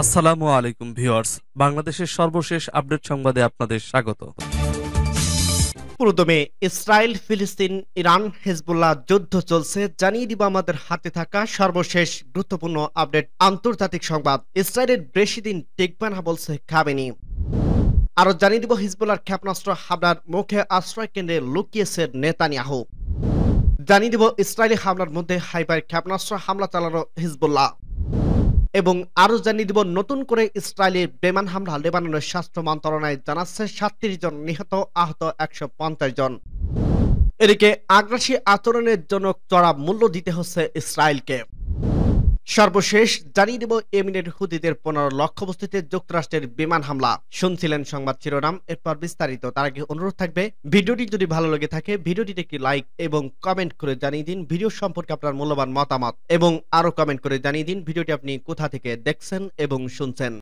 আসসালামু আলাইকুম ভিউয়ার্স বাংলাদেশের সর্বশেষ আপডেট সংবাদে আপনাদের স্বাগত প্রথমে ইসরায়েল ফিলিস্তিন ইরান হেজবুল্লাহ যুদ্ধ চলছে জানিয়ে দিব আমাদের হাতে থাকা সর্বশেষ গুরুত্বপূর্ণ আপডেট আন্তর্জাতিক সংবাদ ইসরায়েলের বেশি দিন টিকবে না বলছে খাবেনি আরো জানিয়ে দিব হিজবুল্লার ক্ষেপণাস্ত্র হামলার মুখে আশ্রয় কেন্দ্রে লুকিয়েছে নেতানিয়াহু জানিয়ে দিব ইসরায়েলি হামলার মধ্যে হাইবার ক্ষেপণাস্ত্র হামলা চালানো হিজবুল্লাহ এবং আরও জানিয়ে দিব নতুন করে ইসরায়েলের বেমান হামলা লেবাননের স্বাস্থ্য মন্ত্রণালয় জানাচ্ছে সাতত্রিশ জন নিহত আহত একশো জন এদিকে আগ্রাসী আচরণের জন্য চড়া মূল্য দিতে হচ্ছে ইসরায়েলকে সর্বশেষ জানিয়ে দেব এমিনের হুদিদের পনেরো বস্তিতে যুক্তরাষ্ট্রের বিমান হামলা শুনছিলেন সংবাদ শিরোনাম এরপর বিস্তারিত তার আগে অনুরোধ থাকবে ভিডিওটি যদি ভালো লেগে থাকে ভিডিওটিতে একটি লাইক এবং কমেন্ট করে জানিয়ে দিন ভিডিও সম্পর্কে আপনার মূল্যবান মতামত এবং আরো কমেন্ট করে জানিয়ে দিন ভিডিওটি আপনি কোথা থেকে দেখছেন এবং শুনছেন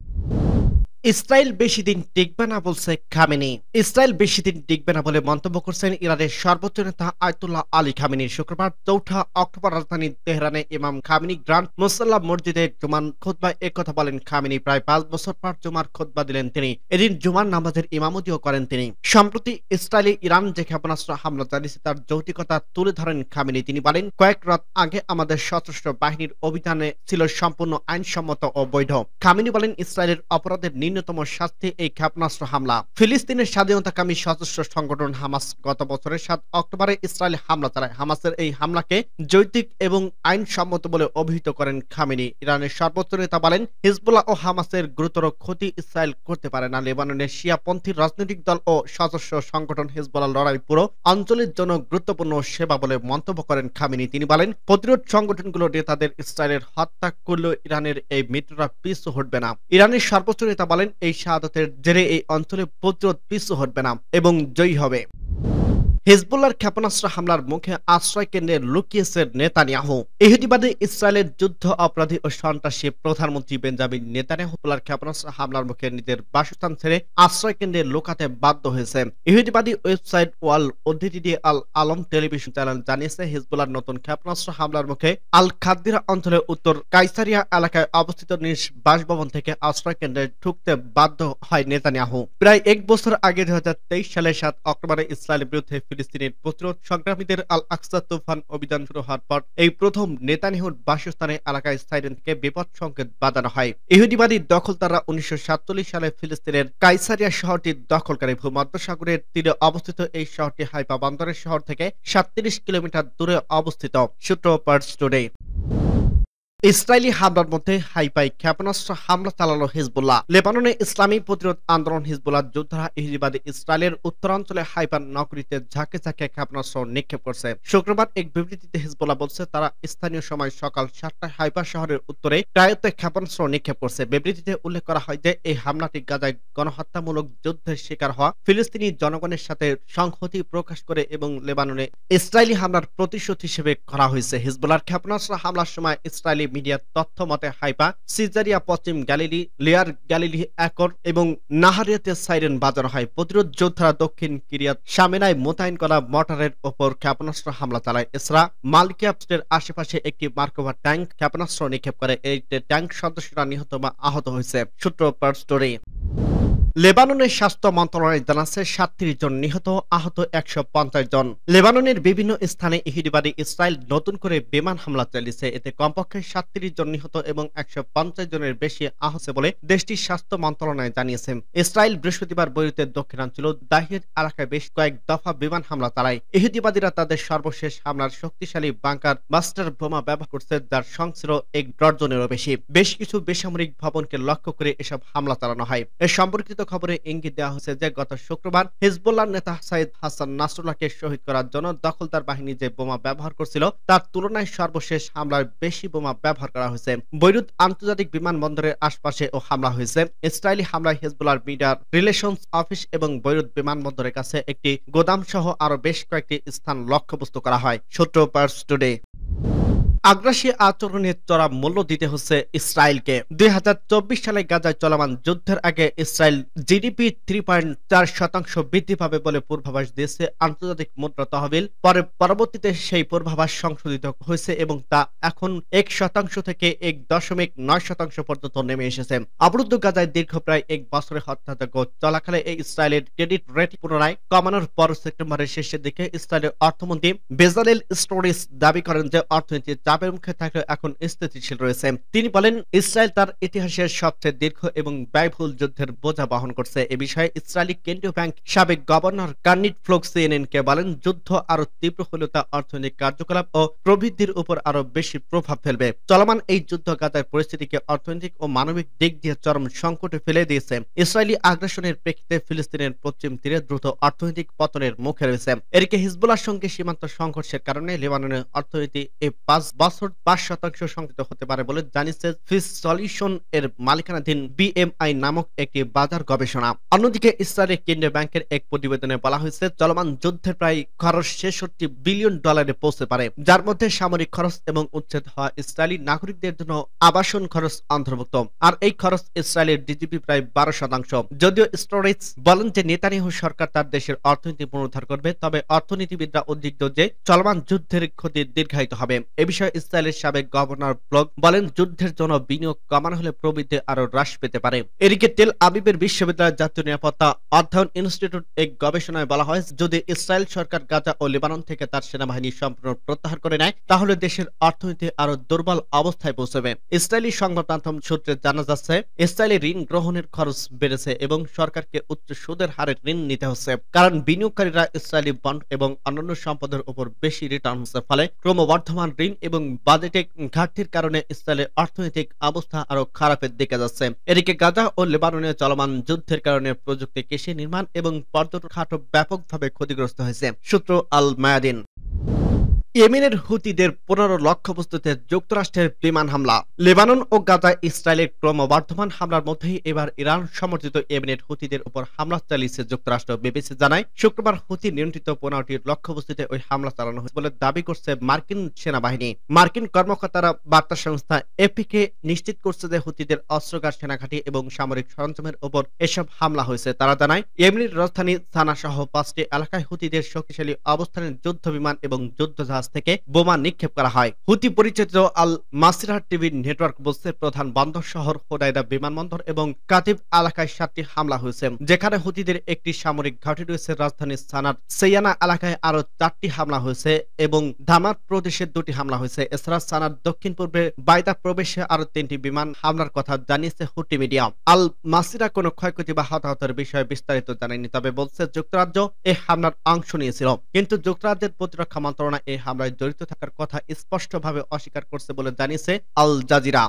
ইসরায়েল বেশি দিন টিকবে না বলছে খামেনি ইসরায়েল বেশি দিন টিকবে না বলে মন্তব্য করছেন ইরানের সর্বোচ্চ নেতা আয়তুল্লাহ আলী খামেনি শুক্রবার চৌঠা অক্টোবর রাজধানী তেহরানে ইমাম খামেনি গ্রান্ড মুসল্লা মসজিদে জুমান খোদবা কথা বলেন খামিনি প্রায় পাঁচ বছর পর জুমার খোদবা দিলেন তিনি এদিন জুমার নামাজের ইমামতিও করেন তিনি সম্প্রতি ইসরায়েলি ইরান যে ক্ষেপণাস্ত্র হামলা চালিয়েছে তার যৌতিকতা তুলে ধরেন খামেনি তিনি বলেন কয়েক রাত আগে আমাদের সশস্ত্র বাহিনীর অভিযানে ছিল সম্পূর্ণ আইনসম্মত ও বৈধ খামেনি বলেন ইসরায়েলের অপরাধের ন্যূনতম শাস্তি এই ক্ষেপণাস্ত্র হামলা ফিলিস্তিনের স্বাধীনতাকামী সশস্ত্র সংগঠন হামাস গত বছরের সাত অক্টোবরে ইসরায়েল হামলা চালায় হামাসের এই হামলাকে জৈতিক এবং আইনসম্মত বলে অভিহিত করেন খামিনি ইরানের সর্বোচ্চ নেতা বলেন হিজবুল্লাহ ও হামাসের গুরুতর ক্ষতি ইসরায়েল করতে পারে না লেবাননের শিয়াপন্থী রাজনৈতিক দল ও সশস্ত্র সংগঠন হিজবুল্লাহ লড়াই পুরো অঞ্চলের জন্য গুরুত্বপূর্ণ সেবা বলে মন্তব্য করেন খামিনি তিনি বলেন প্রতিরোধ সংগঠনগুলো নেতাদের ইসরায়েলের হত্যা করলেও ইরানের এই মিত্ররা পিছু হটবে না ইরানের সর্বোচ্চ নেতা বলেন বলেন এই শাহাদতের জেরে এই অঞ্চলে প্রতিরোধ পিছু হটবে না এবং জয়ী হবে হিজবুল্লার ক্ষেপণাস্ত্র হামলার মুখে আশ্রয় কেন্দ্রে লুকিয়েছে নেতানিয়াহু ইহুদিবাদে ইসরায়েলের যুদ্ধ অপরাধী ও সন্ত্রাসী প্রধানমন্ত্রী বেঞ্জামিন নেতানিয়াহুল্লার ক্ষেপণাস্ত্র হামলার মুখে নিজের বাসস্থান ছেড়ে আশ্রয় কেন্দ্রে লুকাতে বাধ্য হয়েছে ইহুদিবাদী ওয়েবসাইট ওয়াল ওডিটিডি আল আলম টেলিভিশন চ্যানেল জানিয়েছে হিজবুল্লার নতুন ক্ষেপণাস্ত্র হামলার মুখে আল খাদ্দিরা অঞ্চলের উত্তর কাইসারিয়া এলাকায় অবস্থিত নিজ বাসভবন থেকে আশ্রয় কেন্দ্রে ঢুকতে বাধ্য হয় নেতানিয়াহু প্রায় এক বছর আগে দুই সালে সাত অক্টোবরে ইসরায়েলের বিরুদ্ধে ফিলিস্তিনের প্রতিরোধ সংগ্রামীদের আল আকসা তোফান অভিযান শুরু হওয়ার পর এই প্রথম নেতানিহুর বাসস্থানে এলাকায় সাইরেন থেকে বিপদ সংকেত বাঁধানো হয় ইহুদিবাদী দখল দখলদাররা উনিশশো সালে ফিলিস্তিনের কাইসারিয়া শহরটি দখলকারী ভূমধ্য সাগরের তীরে অবস্থিত এই শহরটি হাইপা বন্দরের শহর থেকে সাতত্রিশ কিলোমিটার দূরে অবস্থিত সূত্র পার্স টুডে ইসরায়েলি হামলার মধ্যে হাইপাই ক্ষেপণাস্ত্র হামলা চালালো হিজবুল্লাহ লেবাননে ইসলামী প্রতিরোধ আন্দোলন হিজবুল্লাহ যোদ্ধারা ইহিবাদী ইসরায়েলের উত্তরাঞ্চলে হাইপার নগরীতে ঝাঁকে ঝাঁকে ক্ষেপণাস্ত্র নিক্ষেপ করছে শুক্রবার এক বিবৃতিতে হিজবুল্লাহ বলছে তারা স্থানীয় সময় সকাল সাতটায় হাইপার শহরের উত্তরে প্রায়ত ক্ষেপণাস্ত্র নিক্ষেপ করছে বিবৃতিতে উল্লেখ করা হয় যে এই হামলাটি গাজায় গণহত্যামূলক যুদ্ধের শিকার হওয়া ফিলিস্তিনি জনগণের সাথে সংহতি প্রকাশ করে এবং লেবাননে ইসরায়েলি হামলার প্রতিশোধ হিসেবে করা হয়েছে হিজবুল্লার ক্ষেপণাস্ত্র হামলার সময় ইসরায়েলি মিডিয়ার তথ্য মতে হাইপা সিজারিয়া পশ্চিম গ্যালিলি লেয়ার গ্যালিলি একর এবং নাহারিয়াতে সাইরেন বাজার হয় প্রতিরোধ যোদ্ধারা দক্ষিণ কিরিয়াত সামেনায় মোতায়েন করা মর্টারের ওপর ক্ষেপণাস্ত্র হামলা চালায় এছাড়া মালকিয়াপের আশেপাশে একটি মার্কোভার ট্যাঙ্ক ক্ষেপণাস্ত্র নিক্ষেপ করে এই ট্যাঙ্ক সদস্যরা নিহত বা আহত হয়েছে সূত্র পার স্টোরি লেবাননের স্বাস্থ্য মন্ত্রণালয় জানাচ্ছে সাতত্রিশ জন নিহত আহত একশো পঞ্চাশ জন লেবাননের বিভিন্ন স্থানে ইহুদিবাদী ইসরায়েল নতুন করে বিমান হামলা চালিয়েছে এতে কমপক্ষে সাতত্রিশ জন নিহত এবং একশো পঞ্চাশ জনের বেশি আহছে বলে দেশটির স্বাস্থ্য মন্ত্রণালয় জানিয়েছে ইসরায়েল বৃহস্পতিবার বৈরুতের দক্ষিণাঞ্চল দাহির এলাকায় বেশ কয়েক দফা বিমান হামলা চালায় ইহুদিবাদীরা তাদের সর্বশেষ হামলার শক্তিশালী বাংকার মাস্টার বোমা ব্যবহার করছে যার সংশ্লিষ্ট এক ডজনেরও বেশি বেশ কিছু বেসামরিক ভবনকে লক্ষ্য করে এসব হামলা চালানো হয় এ সম্পর্কিত বিস্তারিত খবরে ইঙ্গিত দেওয়া হয়েছে যে গত শুক্রবার হিজবুল্লার নেতা সাইদ হাসান নাসরুল্লাহকে শহীদ করার জন্য দখলদার বাহিনী যে বোমা ব্যবহার করছিল তার তুলনায় সর্বশেষ হামলার বেশি বোমা ব্যবহার করা হয়েছে বৈরুত আন্তর্জাতিক বিমানবন্দরের আশপাশে ও হামলা হয়েছে ইসরায়েলি হামলায় হিজবুল্লার মিডিয়ার রিলেশনস অফিস এবং বৈরুত বিমানবন্দরের কাছে একটি গোদাম সহ আরো বেশ কয়েকটি স্থান লক্ষ্যবস্তু করা হয় সূত্র পার্স টুডে আগ্রাসী আচরণের চড়া মূল্য দিতে হচ্ছে ইসরায়েলকে দুই সালে গাজায় চলমান যুদ্ধের আগে ইসরায়েল জিডিপি থ্রি শতাংশ বৃদ্ধি পাবে বলে পূর্বাভাস দিয়েছে আন্তর্জাতিক মুদ্রা তহবিল পরে পরবর্তীতে সেই পূর্বাভাস সংশোধিত হয়েছে এবং তা এখন এক শতাংশ থেকে এক দশমিক নয় শতাংশ পর্যন্ত নেমে এসেছে অবরুদ্ধ গাজায় দীর্ঘ প্রায় এক বছরে হত্যাযজ্ঞ চলাকালে এই ইসরায়েলের ক্রেডিট রেট পুনরায় কমানোর পর সেপ্টেম্বরের শেষের দিকে ইসরায়েলের অর্থমন্ত্রী বেজালেল স্টোরিস দাবি করেন যে অর্থনীতির চাপের মুখে থাকলেও এখন স্থিতিশীল রয়েছে তিনি বলেন ইসরায়েল তার ইতিহাসের সবচেয়ে দীর্ঘ এবং ব্যয়ভুল যুদ্ধের বোঝা বহন করছে এ বিষয়ে ইসরায়েলি কেন্দ্রীয় ব্যাংক সাবেক গভর্নর কার্নিট ফ্লোক সিএনএন কে বলেন যুদ্ধ আরো তীব্র হলেও তা অর্থনৈতিক কার্যকলাপ ও প্রবৃদ্ধির উপর আরো বেশি প্রভাব ফেলবে চলমান এই যুদ্ধ গাজার পরিস্থিতিকে অর্থনৈতিক ও মানবিক দিক দিয়ে চরম সংকটে ফেলে দিয়েছে ইসরায়েলি আগ্রাসনের প্রেক্ষিতে ফিলিস্তিনের পশ্চিম তীরে দ্রুত অর্থনৈতিক পতনের মুখে রয়েছে এদিকে হিজবুলার সঙ্গে সীমান্ত সংঘর্ষের কারণে লেবাননের অর্থনীতি এই পাঁচ বছর পাঁচ শতাংশ হতে পারে বলে জানিয়েছে ফিস সলিউশন এর মালিকানাধীন বিএমআই নামক একটি বাজার গবেষণা অন্যদিকে ইসরায়েলের কেন্দ্রীয় ব্যাংকের এক প্রতিবেদনে বলা হয়েছে চলমান যুদ্ধের প্রায় খরচ ছেষট্টি বিলিয়ন ডলারে পারে যার মধ্যে সামরিক খরচ এবং উচ্ছেদ হওয়া ইসরায়েলি নাগরিকদের জন্য আবাসন খরচ অন্তর্ভুক্ত আর এই খরচ ইসরায়েলের ডিজিপি প্রায় বারো শতাংশ যদিও স্টোরেজ বলেন যে নেতানিহ সরকার তার দেশের অর্থনীতি পুনরুদ্ধার করবে তবে অর্থনীতিবিদরা উদ্বিগ্ন যে চলমান যুদ্ধের ক্ষতি দীর্ঘায়িত হবে এ বিষয়ে ইসরায়েলের সাবেক গভর্নর ব্লক বলেন যুদ্ধের জন্য বিনিয়োগ কমানো হলে প্রবৃদ্ধি আরো হ্রাস পেতে পারে এদিকে তেল আবিবের বিশ্ববিদ্যালয়ের জাতীয় নিরাপত্তা অধ্যয়ন ইনস্টিটিউট এক গবেষণায় বলা হয় যদি ইসরায়েল সরকার গাজা ও লেবানন থেকে তার সেনাবাহিনী সম্পূর্ণ প্রত্যাহার করে নেয় তাহলে দেশের অর্থনীতি আরো দুর্বল অবস্থায় পৌঁছবে ইসরায়েলি সংবাদ মাধ্যম সূত্রে জানা যাচ্ছে ইসরায়েলি ঋণ গ্রহণের খরচ বেড়েছে এবং সরকারকে উচ্চ সুদের হারে ঋণ নিতে হচ্ছে কারণ বিনিয়োগকারীরা ইসরায়েলি বন্ড এবং অন্যান্য সম্পদের উপর বেশি রিটার্ন হচ্ছে ফলে ক্রমবর্ধমান ঋণ এবং এবং বাজেটে ঘাটতির কারণে ইসরায়েলের অর্থনৈতিক অবস্থা আরো খারাপের দিকে যাচ্ছে এদিকে গাজা ও লেবাননে চলমান যুদ্ধের কারণে প্রযুক্তি কৃষি নির্মাণ এবং পর্যটন খাটও ব্যাপকভাবে ক্ষতিগ্রস্ত হয়েছে সূত্র আল মায়াদিন ইয়েমেনের হুতিদের পনেরো লক্ষ্যবস্তুতে যুক্তরাষ্ট্রের বিমান হামলা লেবানন ও গাজা ইসরায়েলের ক্রমবর্ধমান হামলার মধ্যেই এবার ইরান সমর্থিত ইয়েমেনের হুতিদের উপর হামলা চালিয়েছে যুক্তরাষ্ট্র বিবিসি জানায় শুক্রবার হুতি নিয়ন্ত্রিত পনেরোটি লক্ষ্যবস্তুতে ওই হামলা চালানো হয়েছে বলে দাবি করছে মার্কিন সেনাবাহিনী মার্কিন কর্মকর্তারা বার্তা সংস্থা এপিকে নিশ্চিত করছে যে হুতিদের অস্ত্রগার সেনাঘাটি এবং সামরিক সরঞ্জামের উপর এসব হামলা হয়েছে তারা জানায় ইয়েমেনের রাজধানী সানা সহ পাঁচটি এলাকায় হুতিদের শক্তিশালী অবস্থানের যুদ্ধ বিমান এবং যুদ্ধ কাছ থেকে বোমা নিক্ষেপ করা হয় হুতি পরিচালিত আল মাসিরাহ টিভি নেটওয়ার্ক বলছে প্রধান বন্দর শহর হোডাইদা বিমানবন্দর এবং কাতিব এলাকায় সাতটি হামলা হয়েছে যেখানে হুতিদের একটি সামরিক ঘাঁটি রয়েছে রাজধানী সানার সেয়ানা এলাকায় আরো চারটি হামলা হয়েছে এবং ধামার প্রদেশে দুটি হামলা হয়েছে এছাড়া সানার দক্ষিণ পূর্বে বাইদা প্রবেশে আরো তিনটি বিমান হামলার কথা জানিয়েছে হুটি মিডিয়া আল মাসিরা কোনো ক্ষয়ক্ষতি বা হতাহতের বিষয়ে বিস্তারিত জানায়নি তবে বলছে যুক্তরাজ্য এই হামলার অংশ নিয়েছিল কিন্তু যুক্তরাজ্যের প্রতিরক্ষা মন্ত্রণালয় এই হামলায় জড়িত থাকার কথা স্পষ্টভাবে অস্বীকার করছে বলে জানিয়েছে আল জাজিরা